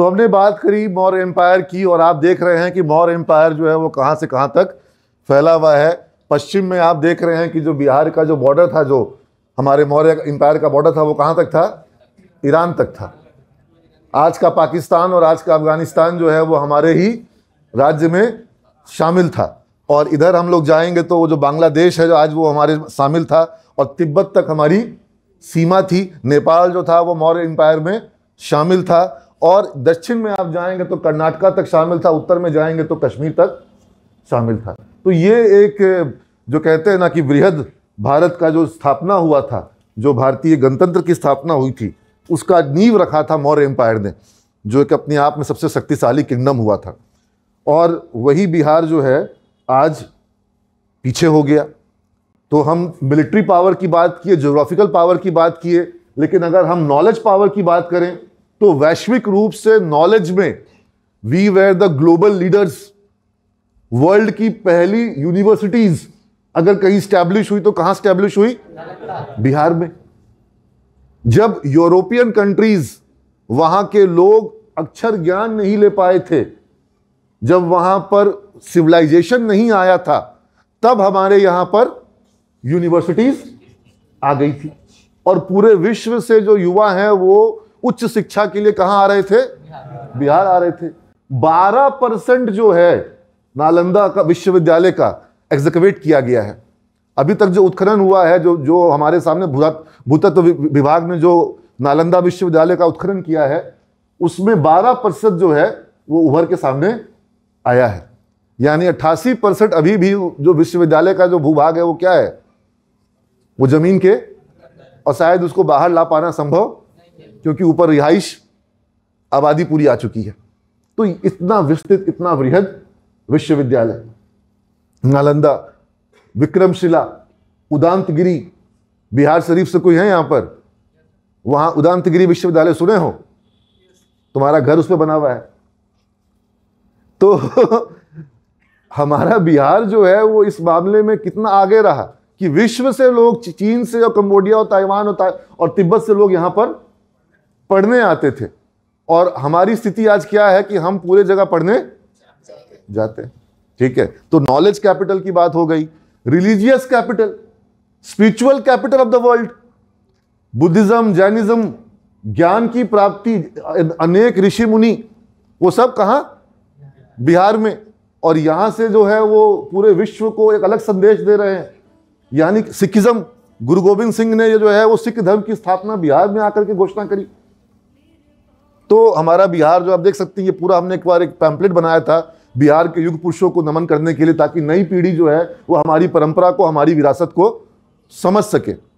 तो हमने बात करी मौर्य एम्पायर की और आप देख रहे हैं कि मौर्य एम्पायर जो है वो कहाँ से कहाँ तक फैला हुआ है पश्चिम में आप देख रहे हैं कि जो बिहार का जो बॉर्डर था जो हमारे मौर्य एम्पायर का बॉर्डर था वो कहाँ तक था ईरान तक था आज का पाकिस्तान और आज का अफगानिस्तान जो है वो हमारे ही राज्य में शामिल था और इधर हम लोग जाएंगे तो वो जो बांग्लादेश है जो आज वो हमारे शामिल था और तिब्बत तक हमारी सीमा थी नेपाल जो था वो मौर्य एम्पायर में शामिल था और दक्षिण में आप जाएंगे तो कर्नाटका तक शामिल था उत्तर में जाएंगे तो कश्मीर तक शामिल था तो ये एक जो कहते हैं ना कि वृहद भारत का जो स्थापना हुआ था जो भारतीय गणतंत्र की स्थापना हुई थी उसका नींव रखा था मौर्य एम्पायर ने जो एक अपने आप में सबसे शक्तिशाली किंगडम हुआ था और वही बिहार जो है आज पीछे हो गया तो हम मिलिट्री पावर की बात किए जोग्राफिकल पावर की बात किए लेकिन अगर हम नॉलेज पावर की बात करें तो वैश्विक रूप से नॉलेज में we were the global leaders world की पहली यूनिवर्सिटीज अगर कहीं स्टैब्लिश हुई तो कहां स्टैब्लिश हुई बिहार में जब यूरोपियन कंट्रीज वहां के लोग अक्षर ज्ञान नहीं ले पाए थे जब वहां पर सिविलाइजेशन नहीं आया था तब हमारे यहां पर यूनिवर्सिटीज आ गई थी और पूरे विश्व से जो युवा हैं वो उच्च शिक्षा के लिए कहां आ रहे थे बिहार आ रहे थे 12 परसेंट जो है नालंदा का विश्वविद्यालय का एग्जीक्यूट किया गया है अभी तक जो उत्खनन हुआ है जो जो हमारे सामने भूतत्व विभाग ने जो नालंदा विश्वविद्यालय का उत्खनन किया है उसमें बारह परसेंट जो है वो उभर के सामने आया है यानी अट्ठासी परसेंट अभी भी जो विश्वविद्यालय का जो भूभाग है वो क्या है वो जमीन के और शायद उसको बाहर ला पाना संभव क्योंकि ऊपर रिहाइश आबादी पूरी आ चुकी है तो इतना विस्तृत इतना वृहद विश्वविद्यालय नालंदा विक्रमशिला उदांतगिरी बिहार शरीफ से कोई है यहाँ पर वहाँ उदांतगिरी विश्वविद्यालय सुने हो तुम्हारा घर उस पर बना हुआ है तो हमारा बिहार जो है वो इस मामले में कितना आगे रहा कि विश्व से लोग चीन से और कंबोडिया और ताइवान और, और तिब्बत से लोग यहाँ पर पढ़ने आते थे और हमारी स्थिति आज क्या है कि हम पूरे जगह पढ़ने जाते ठीक है तो नॉलेज कैपिटल की बात हो गई religious capital spiritual capital of the world Buddhism Jainism ज्ञान की प्राप्ति अनेक ऋषि मुनि वो सब कहा बिहार में और यहां से जो है वो पूरे विश्व को एक अलग संदेश दे रहे हैं यानी सिखिज्म गुरु गोविंद सिंह ने ये जो है वो सिख धर्म की स्थापना बिहार में आकर के घोषणा करी तो हमारा बिहार जो आप देख सकते हैं ये पूरा हमने एक बार एक पैम्पलेट बनाया था बिहार के युग पुरुषों को नमन करने के लिए ताकि नई पीढ़ी जो है वो हमारी परंपरा को हमारी विरासत को समझ सके